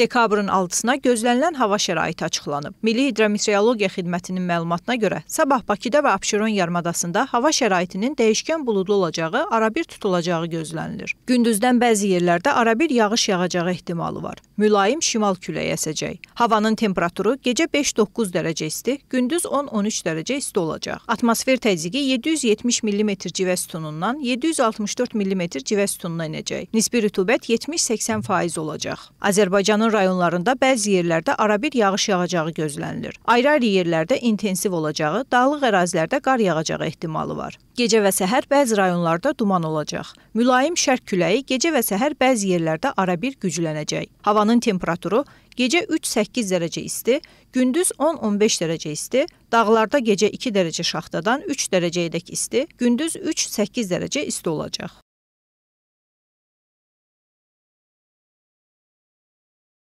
Dekabrın 6-sına gözlənilən hava şəraiti açıqlanıb. Milli Hidrometeorologiya Xidmətinin məlumatına görə sabah Bakıda və Abşeron yarımadasında hava şəraitinin dəyişkən buludlu olacağı, arabir tutulacağı gözlənilir. Gündüzdən bəzi yerlərdə arabir yağış yağacağı ehtimalı var. Mülayim şimal küləyi əsəcək. Havanın temperaturu gecə 5-9 dərəcə isti, gündüz 10-13 dərəcə isti olacaq. Atmosfer təzyiqi 770 mm civə sütunundan 764 mm civə sütununa enəcək. Nisbi rütubət 70-80% olacaq. Azərbaycanın Azərbaycan rayonlarında bəzi yerlərdə arabir yağış yağacağı gözlənilir. Ayrı-ayrı yerlərdə intensiv olacağı, dağlıq ərazilərdə qar yağacağı ehtimalı var. Gecə və səhər bəzi rayonlarda duman olacaq. Mülayim şərq küləyi gecə və səhər bəzi yerlərdə arabir güclənəcək. Havanın temperaturu gecə 3-8 dərəcə isti, gündüz 10-15 dərəcə isti, dağlarda gecə 2 dərəcə şaxtadan 3 dərəcəyədək isti, gündüz 3-8 dərəcə isti olacaq.